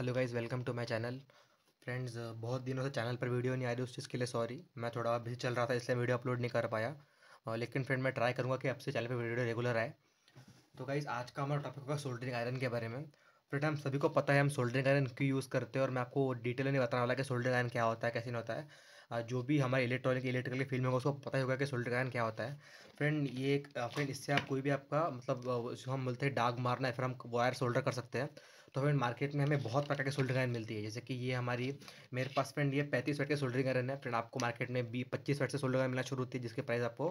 hello guys welcome to my channel friends बहुत दिनों से चैनल पर वीडियो नहीं आ रही उस चीज़ के लिए सॉरी मैं थोड़ा बिजी चल रहा था इसलिए वीडियो अपलोड नहीं कर पाया लेकिन फ्रेंड मैं ट्राई करूँगा कि अब से चैनल पर वीडियो रेगुलर आए तो गाइज़ आज का हमारा टॉपिक होगा सोल्डरिंग आयरन के बारे में फ्रेंड हम सभी को पता है हम सोल्डरिंग आयरन क्यों यूज़ करते हैं और मैं आपको डिटेल नहीं बताने वाला कि सोल्डरिंग आयरन क्या होता है कैसे नहीं होता है जो भी हमारे इलेक्ट्रॉनिक इलेक्ट्रिकल फील्ड में होगा उसको पता ही होगा कि सोल्डरिंग आयरन क्या होता है फ्रेंड ये एक फ्रेंड इससे आप कोई भी आपका मतलब हम बोलते हैं डाग मारना है फिर हम वायर सोल्डर कर सकते हैं तो हमें मार्केट में हमें बहुत प्रकार के सोल्डरिंग आयरन मिलती है जैसे कि ये हमारी मेरे पास फ्रेंड ये पैंतीस वेट के सोल्डरिंग आयरन है फ्रेंड आपको मार्केट में बी पच्चीस वेट से सोल्डरिंग आयरन मिलना शुरू होती है जिसके प्राइस आपको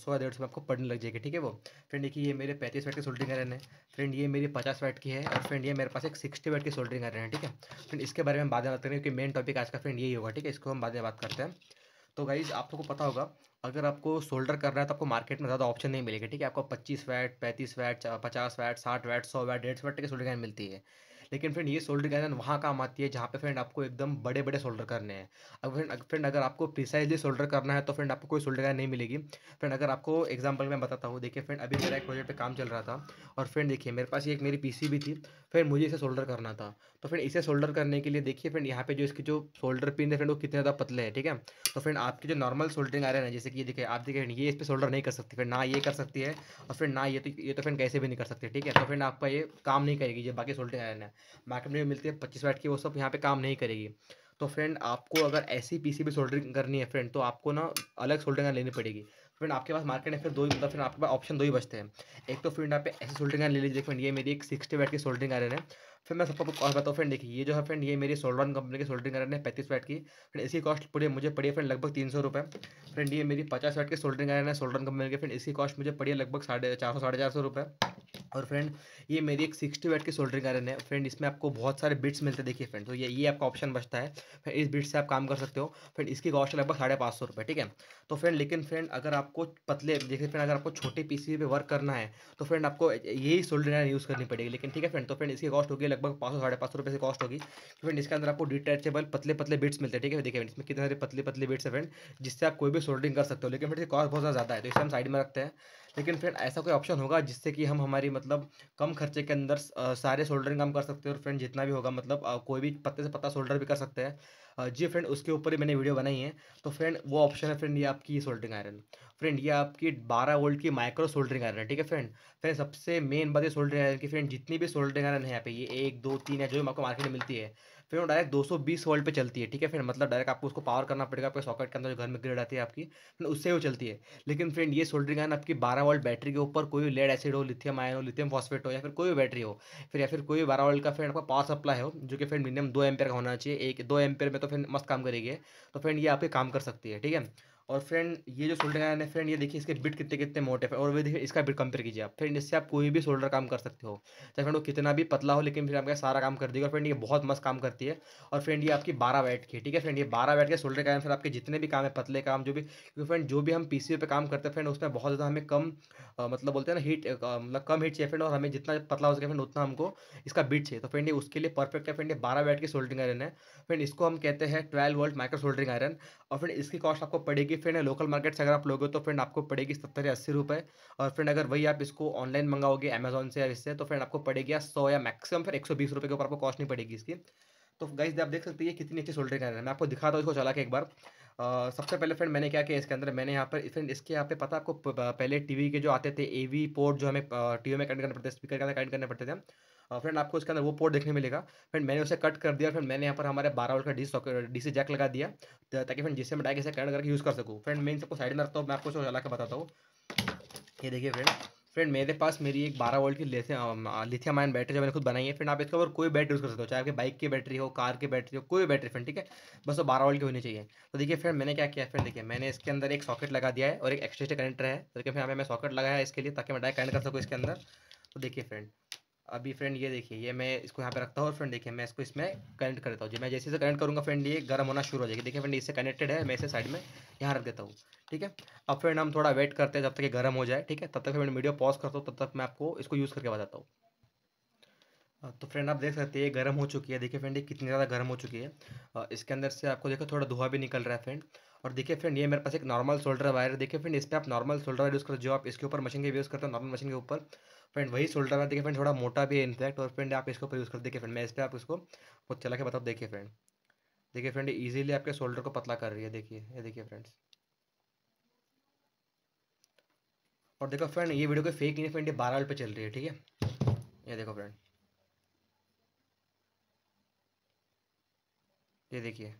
सौ डेढ़ सौ में आपको पड़ने लग जाएगी ठीक है वो फ्रेंड देखिए ये मेरे पैंतीस वेट के सोल्डरिंग आयरन है फ्रेंड ये मेरी पचास वेट की है और फ्रेंड ये मेरे पास एक सिक्सटी वेट की सोल्डरिंग आयरन है ठीक है फ्रेंड इसके बारे में बाद में बात करेंगे क्योंकि मेन टॉपिक आज का फ्रेंड यही होगा ठीक है इसको हम बाद में बात करते हैं तो गाइज आप लोग को पता होगा अगर आपको शोल्डर करना है तो आपको मार्केट में ज़्यादा ऑप्शन नहीं मिलेगा ठीक है आपको पच्चीस वैट पैंतीस वैट पचास वैट साठ वैट सौ वैट डेढ़ सौ वैट के शोल्डर गैन मिलती है लेकिन फ्रेंड ये सोल्डर गन वहाँ काम आती है जहाँ पे फ्रेंड आपको एकदम बड़े बड़े सोल्डर करने हैं अगर फ्रेंड फ्रेंड अगर आपको प्रिसाइजली सोल्डर करना है तो फ्रेंड आपको कोई सोल्डर गन नहीं मिलेगी फ्रेंड अगर आपको एग्जाम्पल मैं बताता हूँ देखिए फ्रेंड अभी मेरा एक प्रोजेक्ट पर काम चल रहा था और फ्रेंड देखिए मेरे पास एक मेरी पी भी थी फ्रेंड मुझे इसे सोल्डर करना था तो फ्रेंड इसे सोल्डर करने के लिए देखिए फ्रेंड यहाँ पे जो इसकी जो सोल्डर पिन है फ्रेंड वो कितने ज़्यादा पतले हैं ठीक है तो फ्रेंड आपकी जो नॉर्मल सोल्डरिंग आ रहे है जैसे कि ये देखिए आप देखिए ये इस पर सोल्डर नहीं कर सकती फिर ना ये कर सकती है और फिर ना ये तो ये तो फ्रेंड कैसे भी नहीं कर सकते ठीक है तो फ्रेंड आपका ये काम नहीं करेगी जो बाकी सोल्डरिंग आयरन है मार्केट में मिलती है पच्चीस वाट की वो सब यहाँ पे काम नहीं करेगी तो फ्रेंड आपको अगर ऐसी पीसीबी सोल्डरिंग करनी है फ्रेंड तो आपको ना अलग सोल्डरिंग लेनी पड़ेगी फ्रेंड आपके पास मार्केट में फिर दो ही मतलब फिर आपके पास ऑप्शन दो ही बचते हैं एक तो फ्रेंड आप ऐसी सोल्डरिंग ले लीजिए फ्रेंड ये मेरी एक सिक्सटी वैट की सोल्डरिंग आयरन है फिर मैं सबको और बताऊँ फ्रेंड देखिए ये जो है फ्रेंड ये मेरी सोल्डर कंपनी की सोल्डरिंग आयरन है पैंतीस वैट की फ्रेंड इसकी कॉस्ट पड़ी मुझे पड़ी फ्रेंड लगभग तीन सौ रुपये फ्रेंड ये मेरी पचास वैट की सोल्डरिंग आयरन है सोल्डन कंपनी की फ्रेंड इसकी कॉस्ट मुझे पड़ी लगभग साढ़े चार सौ साढ़े चार सौ रुपये और फ्रेंड ये मेरी एक सिक्सटी वेट की सोल्डरिंग आयरन है फ्रेंड इसमें आपको बहुत सारे बिट्स मिलते हैं देखिए फ्रेंड तो ये ये आपका ऑप्शन बचता है फिर इस बिट से आप काम कर सकते हो फ्रेंड इसकी कॉस्ट लगभग साढ़े पाँच सौ रुपये ठीक है तो फ्रेंड लेकिन फ्रेंड अगर आपको पतले देखिए फ्रेंड अगर आपको छोटे पी पे वर्क करना है तो फ्रेंड आपको यही सोल्डरिंग आयरन यूज़ करनी पड़ेगी लेकिन ठीक है फ्रेंड तो फ्रेंड इसकी कॉस्ट होगी लगभग पाँच सौ साढ़े पाँच सौ रुपये से कॉस्ट होगी फ्रेंड इसके अंदर आपको डिटेचेबल पतले पतले बिट्स मिलते हैं ठीक है देखिए फ्रेंड इसमें कितने सारे पतले पतले बिट्स है फ्रेंड जिससे आप कोई भी सोल्डरिंग कर सकते हो लेकिन फ्रेंड इसकी कॉस्ट बहुत ज़्यादा है तो इसे हम साइड में रखते हैं लेकिन फ्रेंड ऐसा कोई ऑप्शन होगा जिससे कि हम हमारी मतलब कम खर्चे के अंदर सारे शोल्डरिंग काम कर सकते हैं और फ्रेंड जितना भी होगा मतलब कोई भी पत्ते से पत्ता शोल्डर भी कर सकते हैं जी फ्रेंड उसके ऊपर ही मैंने वीडियो बनाई है तो फ्रेंड वो ऑप्शन है फ्रेंड ये आपकी सोल्डरिंग आयरन फ्रेंड ये आपकी बारह वोल्ट की माइक्रो सोल्डरिंग आयरन है ठीक है फ्रेंड फ्रेंड सबसे मेन बात ये सोल्डरिंग आयरन की फ्रेंड जितनी भी सोल्डरिंग आयरन है यहाँ पे ये एक दो तीन है जो आपको मार्केट में मिलती है फिर वो डायरेक्ट 220 वोल्ट पर चलती है ठीक है फिर मतलब डायरेक्ट आपको उसको पावर करना पड़ेगा आपके सॉकेट के अंदर जो घर में ग्रिड आती है आपकी फिर मतलब उससे वो चलती है लेकिन फ्रेंड ये सोल्डरिंग आयन आपकी बारह वोल्ट बैटरी के ऊपर कोई भी लेड एसिड हो लिथियम आयन हो लिथियम फॉस्फेट हो या फिर कोई भी बैटरी हो फिर या फिर कोई बारह वोल्ट का फ्रेंड आपका पावर सप्लाई हो जो कि फ्रेंड मिनिमम दो एम्पेयर का होना चाहिए एक दो एम्पेयर में तो फिर मस्त काम करेगी तो फ्रेंड ये आपके काम कर सकती है ठीक है और फ्रेंड ये जो सोल्डर आयरन है फ्रेंड ये देखिए इसके बिट कितने कितने मोटे हैं और वे देखिए इसका बिट कंपेयर कीजिए आप फ्रेंड इससे आप कोई भी सोल्डर काम कर सकते हो चाहे फ्रेंड वो कितना भी पतला हो लेकिन फिर आपका सारा काम कर देगा और फ्रेंड ये बहुत मस्त काम करती है और फ्रेंड ये आपकी बारह वैट की ठीक है फ्रेंड ये बारह वैट के सोल्डर का फिर आपके जितने भी काम है पतले काम जो भी क्योंकि फ्रेंड जो भी हम पी पे काम करते हैं फ्रेंड उसमें बहुत ज़्यादा हमें कम मतलब बोलते हैं ना हीट मतलब कम हीट चाहिए फ्रेंड और हमें जितना पतला हो सके फ्रेंड उतना हमको इसका बिट चाहिए तो फ्रेंड ये उसके लिए परफेक्ट है फ्रेंड ये बारह वैट की सोल्डरिंग आयरन है फ्रेंड इसको हम कहते हैं twelve volt micro soldering iron और फ्रेंड इसकी कॉस्ट आपको पड़ेगी की फ्रेंड लोकल मार्केट से अगर आप लोगे तो फ्रेंड आपको पड़ेगी सत्तर या अस्सी रुपये और फ्रेंड अगर वही आप इसको ऑनलाइन मंगाओगे अमेजोन से या इससे तो फ्रेंड आपको पड़ेगी या सौ या मैक्सिमम फिर एक सौ बीस रुपये के ऊपर आपको कॉस्ट नहीं पड़ेगी इसकी तो गाइज आप देख सकते हैं कितनी अच्छी सोल्डरिंग है मैं आपको दिखाता हूँ इसको चला के एक बार सबसे पहले फ्रेंड मैंने क्या किया इसके अंदर मैंने यहाँ पर फ्रेंड इसके यहाँ पे पता आपको पहले टीवी के जो आते थे एवी पोर्ट जो हमें टीवी में कनेक्ट करने पड़ते स्पीकर के अंदर कनेक्ट करने पड़ते थे फ्रेंड आपको इसके अंदर वो पोर्ट देखने मिलेगा फ्रेंड मैंने उसे कट कर दिया फ्रेंड मैंने यहाँ पर हमारे बारह वोल्ट का डी सॉकेट डी जैक लगा दिया ताकि फ्रेंड जिससे मैं डायरेक्ट इसे कनेक्ट करके यूज़ कर सकूँ फ्रेंड मैं इन सबको साइड में रखता हूँ मैं आपको इसको चला के बताता हूँ ये देखिए फ्रेंड फ्रेंड मेरे पास मेरी एक 12 वोल्ट की लिथियम आयन बैटरी जो मैंने खुद बनाई है फ्रेंड आप इसके ऊपर कोई बैटरी यूज़ कर सकते हो चाहे आपकी बाइक की बैटरी हो कार की बैटरी हो कोई भी बैटरी फ्रेंड ठीक है बस वो बारह वोल्ट की होनी चाहिए तो देखिए फ्रेंड मैंने क्या किया फ्रेंड देखिए मैंने इसके अंदर एक सॉकेट लगा दिया है और एक एक्सट्रेस्ट कनेक्टर है तो देखिए फिर हमें सॉकेट लगाया है इसके लिए ताकि मैं डायरेक्ट कनेक्ट कर सकूँ इसके अंदर तो देखिए फ्रेंड अभी फ्रेंड ये देखिए ये मैं इसको यहाँ पे रखता हूँ और फ्रेंड देखिए मैं इसको इसमें कनेक्ट कर देता हूँ जी मैं जैसे इसे कनेक्ट करूँगा फ्रेंड ये गर्म होना शुरू हो जाएगी देखिए फ्रेंड इससे कनेक्टेड है मैं इसे साइड में यहाँ रख देता हूँ ठीक है अब फ्रेंड हम थोड़ा वेट करते हैं जब तक ये गर्म हो जाए ठीक है तब तक फ्रेंड वीडियो पॉज करता हूँ तब तक मैं आपको इसको यूज़ करके बताता हूँ तो फ्रेंड आप देख सकते हैं गर्म हो चुकी है देखिए फ्रेंड ये कितनी ज़्यादा गर्म हो चुकी है इसके अंदर से आपको देखो थोड़ा धुआं भी निकल रहा है फ्रेंड और देखिए फ्रेंड ये मेरे पास एक नॉर्मल सोल्डर वायर है देखिए फ्रेंड इस पर आप नॉर्मल सोल्डर वायर यूज़ करो जो आप इसके ऊपर मशीन के यूज़ करते हो नॉर्मल मशीन के ऊपर फ्रेंड वही शोल्डर वाला देखिए फ्रेंड थोड़ा मोटा भी है इनफैक्ट और फ्रेंड आप इसको यूज़ कर देखिए फ्रेंड मैं इस पर आप इसको खुद चला के बताओ देखिए फ्रेंड देखिए फ्रेंड इजीली आपके शोल्डर को पतला कर रही है देखिए ये देखिए फ्रेंड्स और देखो फ्रेंड ये वीडियो को फेक नहीं फ्रेंड ये बारह रुपये चल रही है ठीक है ये देखो फ्रेंड ये देखिए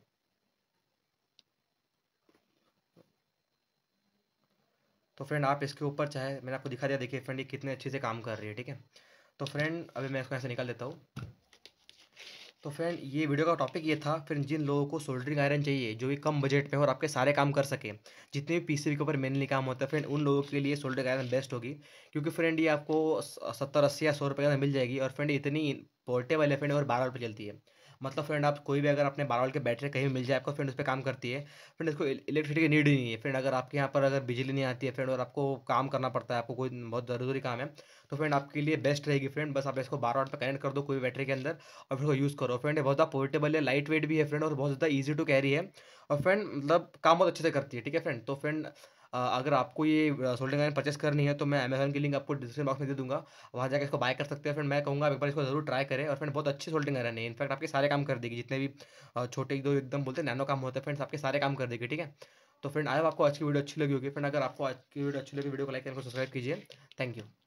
तो फ्रेंड आप इसके ऊपर चाहे मैंने आपको दिखा दिया देखिए फ्रेंड ये कितने अच्छे से काम कर रही है ठीक है तो फ्रेंड अभी मैं इसको ऐसे निकाल देता हूँ तो फ्रेंड ये वीडियो का टॉपिक ये था फिर जिन लोगों को सोल्डरिंग आयरन चाहिए जो भी कम बजट में हो और आपके सारे काम कर सके जितने भी पीसीबी के ऊपर मेनली काम होता है फ्रेंड उन लोगों के लिए सोल्डरिंग आयरन बेस्ट होगी क्योंकि फ्रेंड ये आपको सत्तर अस्सी या सौ रुपये का मिल जाएगी और फ्रेंड इतनी पोर्टेबल है फ्रेंड और बारह रुपये चलती है मतलब फ्रेंड आप कोई भी अगर अपने बारह वाल के बैटरी कहीं मिल जाए आपको फ्रेंड उस पर काम करती है फ्रेंड इसको इलेक्ट्रिसिटी की नीड ही नहीं है फ्रेंड अगर आपके यहाँ पर अगर बिजली नहीं आती है फ्रेंड और आपको काम करना पड़ता है आपको कोई बहुत ज़रूरी काम है तो फ्रेंड आपके लिए बेस्ट रहेगी फ्रेंड बस आप इसको बारह वाल पर कनेक्ट कर दो कोई बैटरी के अंदर और फिर उसको यूज़ करो फ्रेंड बहुत ज़्यादा पोर्टेबल है लाइट वेट भी है फ्रेंड और बहुत ज़्यादा ईजी टू कैरी है और फ्रेंड मतलब काम बहुत अच्छे से करती है ठीक है फ्रेंड तो फ्रेंड अगर आपको ये सोल्डिंग आयरन परचेस करनी है तो मैं अमेजन की लिंक आपको डिस्क्रिप्शन बॉक्स में दे दूँगा वहाँ जाकर इसको बाय कर सकते हैं फ्रेंड मैं कहूँगा एक बार इसको जरूर ट्राई करें और फ्रेंड बहुत अच्छी सोल्डिंग आयरन है इनफैक्ट आपके सारे काम कर देगी जितने भी छोटे दो एकदम बोलते हैं नैनो काम होते हैं फ्रेंड्स आपके सारे काम कर देगी ठीक है तो फ्रेंड आए आपको आज की वीडियो अच्छी लगी होगी फ्रेंड अगर आपको आज की वीडियो अच्छी लगी वीडियो को लाइक करके सब्सक्राइब कीजिए थैंक यू